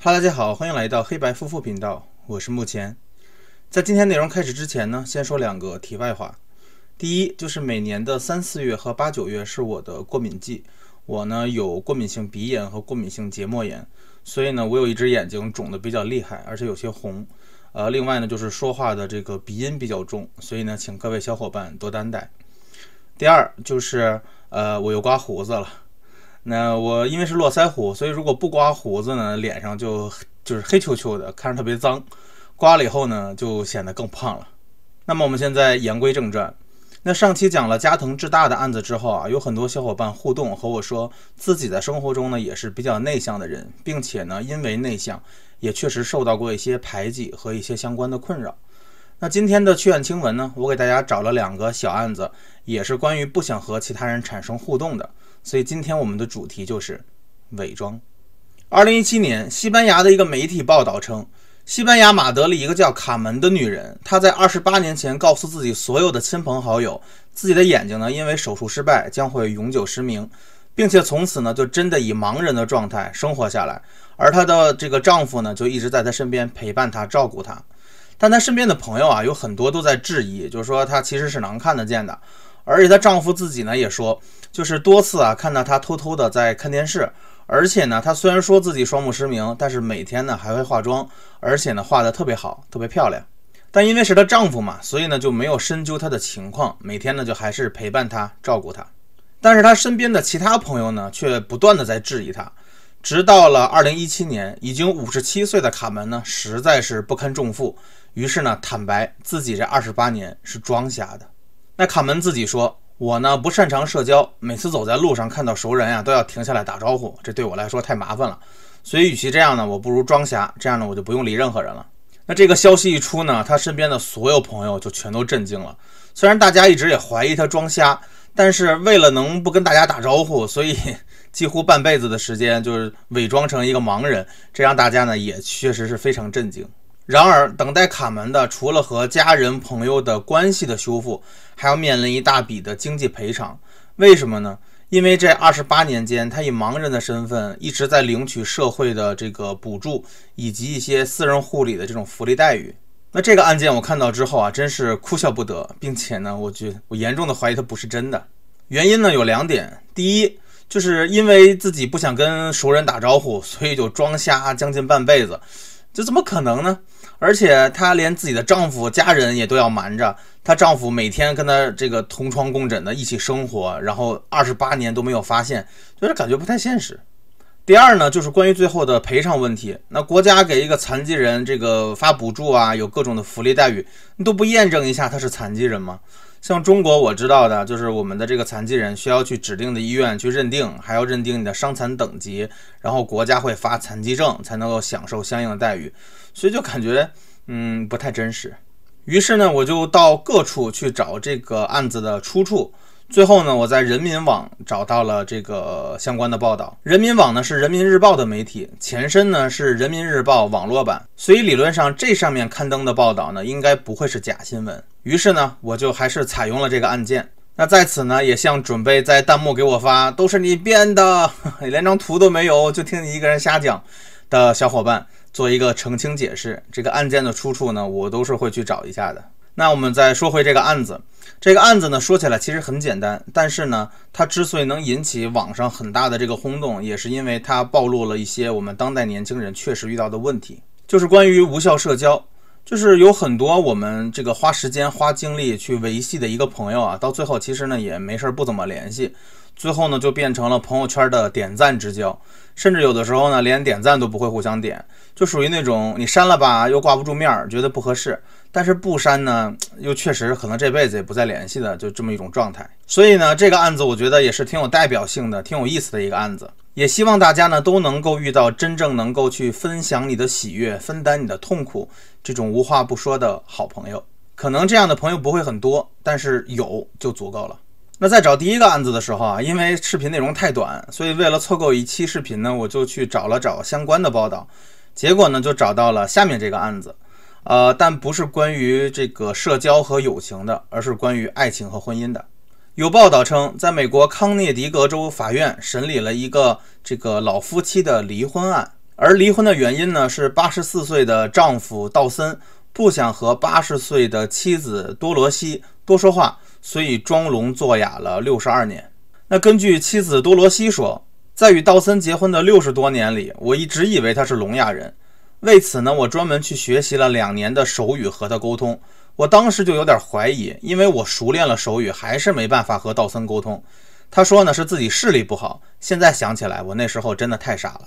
哈喽，大家好，欢迎来到黑白夫妇频道，我是慕前。在今天内容开始之前呢，先说两个题外话。第一，就是每年的三四月和八九月是我的过敏季，我呢有过敏性鼻炎和过敏性结膜炎，所以呢我有一只眼睛肿的比较厉害，而且有些红。呃，另外呢就是说话的这个鼻音比较重，所以呢请各位小伙伴多担待。第二就是，呃，我又刮胡子了。那我因为是络腮胡，所以如果不刮胡子呢，脸上就就是黑黢黢的，看着特别脏。刮了以后呢，就显得更胖了。那么我们现在言归正传，那上期讲了加藤智大的案子之后啊，有很多小伙伴互动和我说，自己在生活中呢也是比较内向的人，并且呢因为内向也确实受到过一些排挤和一些相关的困扰。那今天的趣案清闻呢，我给大家找了两个小案子，也是关于不想和其他人产生互动的。所以今天我们的主题就是伪装。二零一七年，西班牙的一个媒体报道称，西班牙马德里一个叫卡门的女人，她在二十八年前告诉自己所有的亲朋好友，自己的眼睛呢因为手术失败将会永久失明，并且从此呢就真的以盲人的状态生活下来。而她的这个丈夫呢就一直在她身边陪伴她、照顾她。但她身边的朋友啊有很多都在质疑，就是说她其实是能看得见的。而且她丈夫自己呢也说，就是多次啊看到她偷偷的在看电视，而且呢她虽然说自己双目失明，但是每天呢还会化妆，而且呢画的特别好，特别漂亮。但因为是她丈夫嘛，所以呢就没有深究她的情况，每天呢就还是陪伴她照顾她。但是她身边的其他朋友呢却不断的在质疑她，直到了二零一七年，已经五十七岁的卡门呢实在是不堪重负，于是呢坦白自己这二十八年是装瞎的。那卡门自己说：“我呢不擅长社交，每次走在路上看到熟人啊，都要停下来打招呼，这对我来说太麻烦了。所以与其这样呢，我不如装瞎，这样呢我就不用理任何人了。”那这个消息一出呢，他身边的所有朋友就全都震惊了。虽然大家一直也怀疑他装瞎，但是为了能不跟大家打招呼，所以 几乎半辈子的时间就是伪装成一个盲人，这让大家呢也确实是非常震惊。然而，等待卡门的除了和家人朋友的关系的修复，还要面临一大笔的经济赔偿。为什么呢？因为这二十八年间，他以盲人的身份一直在领取社会的这个补助，以及一些私人护理的这种福利待遇。那这个案件我看到之后啊，真是哭笑不得，并且呢，我觉我严重的怀疑他不是真的。原因呢有两点，第一就是因为自己不想跟熟人打招呼，所以就装瞎将近半辈子，这怎么可能呢？而且她连自己的丈夫、家人也都要瞒着，她丈夫每天跟她这个同床共枕的，一起生活，然后二十八年都没有发现，就是感觉不太现实。第二呢，就是关于最后的赔偿问题，那国家给一个残疾人这个发补助啊，有各种的福利待遇，你都不验证一下他是残疾人吗？像中国我知道的就是我们的这个残疾人需要去指定的医院去认定，还要认定你的伤残等级，然后国家会发残疾证才能够享受相应的待遇，所以就感觉嗯不太真实。于是呢，我就到各处去找这个案子的出处。最后呢，我在人民网找到了这个相关的报道。人民网呢是人民日报的媒体，前身呢是人民日报网络版，所以理论上这上面刊登的报道呢，应该不会是假新闻。于是呢，我就还是采用了这个案件。那在此呢，也向准备在弹幕给我发“都是你编的，连张图都没有，就听你一个人瞎讲”的小伙伴做一个澄清解释。这个案件的出处呢，我都是会去找一下的。那我们再说回这个案子。这个案子呢，说起来其实很简单，但是呢，它之所以能引起网上很大的这个轰动，也是因为它暴露了一些我们当代年轻人确实遇到的问题，就是关于无效社交，就是有很多我们这个花时间花精力去维系的一个朋友啊，到最后其实呢也没事，不怎么联系。最后呢，就变成了朋友圈的点赞之交，甚至有的时候呢，连点赞都不会互相点，就属于那种你删了吧，又挂不住面儿，觉得不合适；但是不删呢，又确实可能这辈子也不再联系的，就这么一种状态。所以呢，这个案子我觉得也是挺有代表性的、挺有意思的一个案子。也希望大家呢，都能够遇到真正能够去分享你的喜悦、分担你的痛苦，这种无话不说的好朋友。可能这样的朋友不会很多，但是有就足够了。那在找第一个案子的时候啊，因为视频内容太短，所以为了凑够一期视频呢，我就去找了找相关的报道，结果呢就找到了下面这个案子，呃，但不是关于这个社交和友情的，而是关于爱情和婚姻的。有报道称，在美国康涅狄格州法院审理了一个这个老夫妻的离婚案，而离婚的原因呢是八十四岁的丈夫道森不想和八十岁的妻子多罗西多说话。所以装聋作哑了六十二年。那根据妻子多罗西说，在与道森结婚的六十多年里，我一直以为他是聋哑人。为此呢，我专门去学习了两年的手语和他沟通。我当时就有点怀疑，因为我熟练了手语，还是没办法和道森沟通。他说呢，是自己视力不好。现在想起来，我那时候真的太傻了。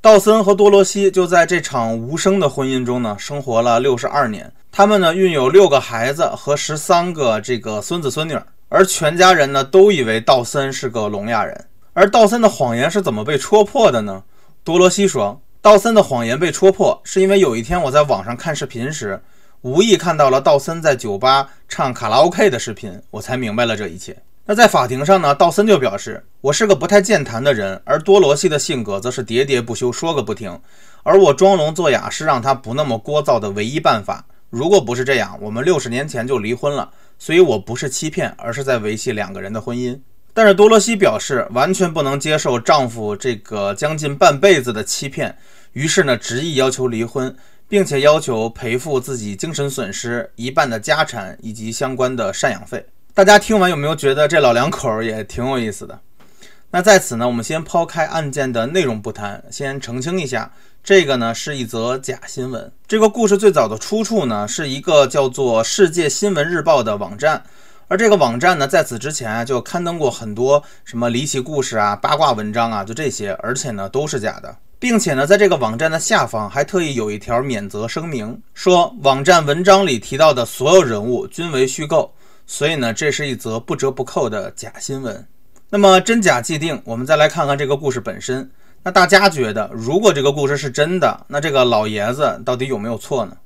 道森和多罗西就在这场无声的婚姻中呢，生活了六十二年。他们呢，孕有六个孩子和十三个这个孙子孙女儿，而全家人呢都以为道森是个聋哑人。而道森的谎言是怎么被戳破的呢？多罗西说，道森的谎言被戳破，是因为有一天我在网上看视频时，无意看到了道森在酒吧唱卡拉 OK 的视频，我才明白了这一切。那在法庭上呢，道森就表示，我是个不太健谈的人，而多罗西的性格则是喋喋不休，说个不停。而我装聋作哑是让他不那么聒噪的唯一办法。如果不是这样，我们六十年前就离婚了。所以我不是欺骗，而是在维系两个人的婚姻。但是多萝西表示完全不能接受丈夫这个将近半辈子的欺骗，于是呢执意要求离婚，并且要求赔付自己精神损失一半的家产以及相关的赡养费。大家听完有没有觉得这老两口也挺有意思的？那在此呢，我们先抛开案件的内容不谈，先澄清一下。这个呢是一则假新闻。这个故事最早的出处呢是一个叫做《世界新闻日报》的网站，而这个网站呢在此之前就刊登过很多什么离奇故事啊、八卦文章啊，就这些，而且呢都是假的。并且呢在这个网站的下方还特意有一条免责声明，说网站文章里提到的所有人物均为虚构，所以呢这是一则不折不扣的假新闻。那么真假既定，我们再来看看这个故事本身。那大家觉得，如果这个故事是真的，那这个老爷子到底有没有错呢？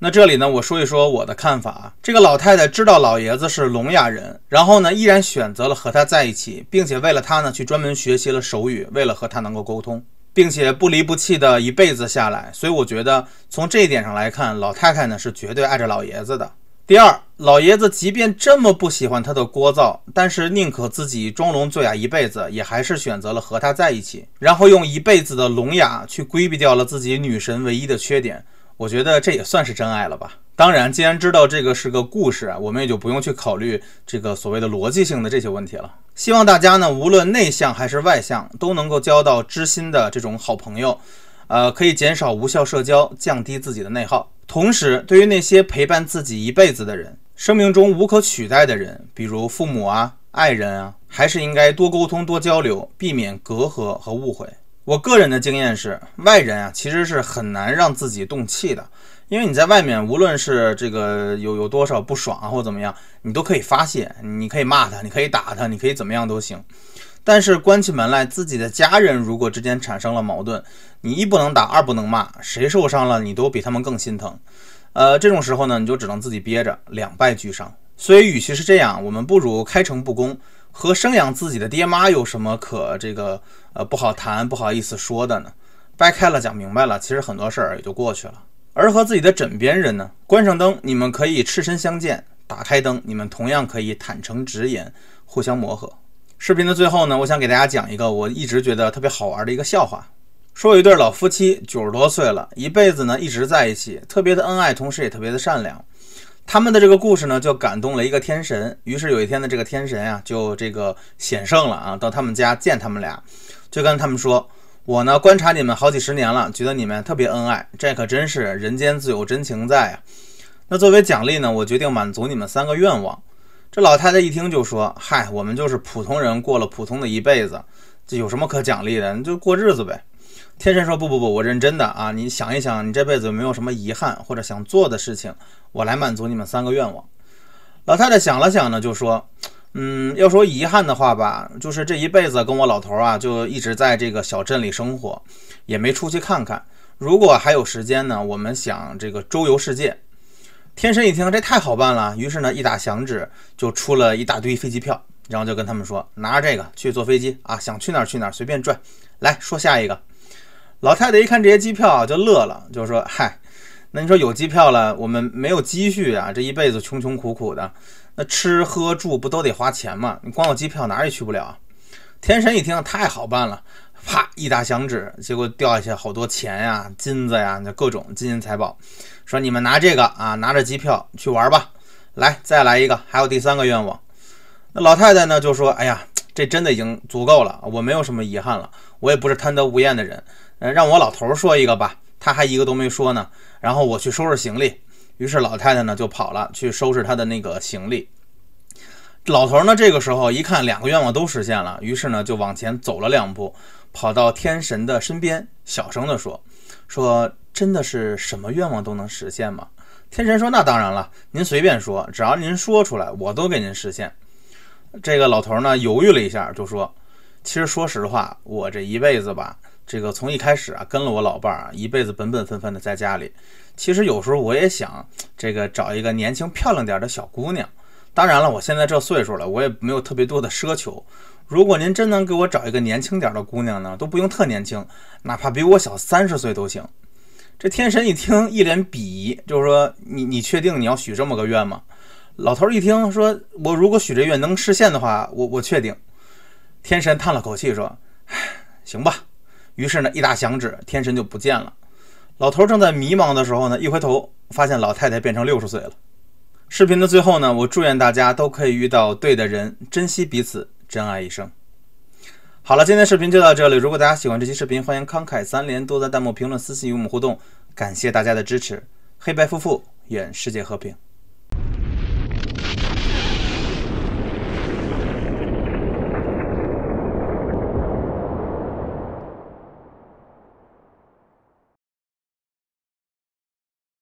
那这里呢，我说一说我的看法。这个老太太知道老爷子是聋哑人，然后呢，依然选择了和他在一起，并且为了他呢，去专门学习了手语，为了和他能够沟通，并且不离不弃的一辈子下来。所以我觉得，从这一点上来看，老太太呢是绝对爱着老爷子的。第二，老爷子即便这么不喜欢他的聒噪，但是宁可自己装聋作哑一辈子，也还是选择了和他在一起，然后用一辈子的聋哑去规避掉了自己女神唯一的缺点。我觉得这也算是真爱了吧？当然，既然知道这个是个故事，我们也就不用去考虑这个所谓的逻辑性的这些问题了。希望大家呢，无论内向还是外向，都能够交到知心的这种好朋友，呃，可以减少无效社交，降低自己的内耗。同时，对于那些陪伴自己一辈子的人，生命中无可取代的人，比如父母啊、爱人啊，还是应该多沟通、多交流，避免隔阂和误会。我个人的经验是，外人啊，其实是很难让自己动气的，因为你在外面，无论是这个有有多少不爽啊，或怎么样，你都可以发泄，你可以骂他，你可以打他，你可以怎么样都行。但是关起门来，自己的家人如果之间产生了矛盾，你一不能打，二不能骂，谁受伤了你都比他们更心疼。呃，这种时候呢，你就只能自己憋着，两败俱伤。所以，与其是这样，我们不如开诚布公。和生养自己的爹妈有什么可这个呃不好谈、不好意思说的呢？掰开了讲明白了，其实很多事儿也就过去了。而和自己的枕边人呢，关上灯，你们可以赤身相见；打开灯，你们同样可以坦诚直言，互相磨合。视频的最后呢，我想给大家讲一个我一直觉得特别好玩的一个笑话。说有一对老夫妻九十多岁了，一辈子呢一直在一起，特别的恩爱，同时也特别的善良。他们的这个故事呢就感动了一个天神，于是有一天呢这个天神呀就这个显圣了啊，到他们家见他们俩，就跟他们说：“我呢观察你们好几十年了，觉得你们特别恩爱，这可真是人间自有真情在啊。”那作为奖励呢，我决定满足你们三个愿望。这老太太一听就说：“嗨，我们就是普通人，过了普通的一辈子，这有什么可奖励的？你就过日子呗。”天神说：“不不不，我认真的啊！你想一想，你这辈子有没有什么遗憾或者想做的事情？我来满足你们三个愿望。”老太太想了想呢，就说：“嗯，要说遗憾的话吧，就是这一辈子跟我老头啊，就一直在这个小镇里生活，也没出去看看。如果还有时间呢，我们想这个周游世界。”天神一听，这太好办了，于是呢，一打响指就出了一大堆飞机票，然后就跟他们说：“拿着这个去坐飞机啊，想去哪儿去哪，儿随便转。”来说下一个，老太太一看这些机票就乐了，就说：“嗨，那你说有机票了，我们没有积蓄啊，这一辈子穷穷苦苦的，那吃喝住不都得花钱吗？你光有机票，哪儿也去不了。”天神一听，太好办了。啪！一打响指，结果掉下好多钱呀，金子呀，那各种金银财宝。说你们拿这个啊，拿着机票去玩吧。来，再来一个，还有第三个愿望。那老太太呢就说：“哎呀，这真的已经足够了，我没有什么遗憾了，我也不是贪得无厌的人。”呃，让我老头说一个吧，他还一个都没说呢。然后我去收拾行李。于是老太太呢就跑了去收拾她的那个行李。老头呢这个时候一看，两个愿望都实现了，于是呢就往前走了两步。跑到天神的身边，小声地说：“说真的是什么愿望都能实现吗？”天神说：“那当然了，您随便说，只要您说出来，我都给您实现。”这个老头呢，犹豫了一下，就说：“其实说实话，我这一辈子吧，这个从一开始啊，跟了我老伴儿啊，一辈子本本分分的在家里。其实有时候我也想，这个找一个年轻漂亮点的小姑娘。当然了，我现在这岁数了，我也没有特别多的奢求。”如果您真能给我找一个年轻点的姑娘呢，都不用特年轻，哪怕比我小三十岁都行。这天神一听，一脸鄙夷，就是说：“你你确定你要许这么个愿吗？”老头一听说，我如果许这愿能实现的话，我我确定。天神叹了口气说：“唉，行吧。”于是呢，一打响指，天神就不见了。老头正在迷茫的时候呢，一回头发现老太太变成六十岁了。视频的最后呢，我祝愿大家都可以遇到对的人，珍惜彼此。真爱一生。好了，今天视频就到这里。如果大家喜欢这期视频，欢迎慷慨三连，多在弹幕评论、私信与我们互动。感谢大家的支持。黑白夫妇愿世界和平。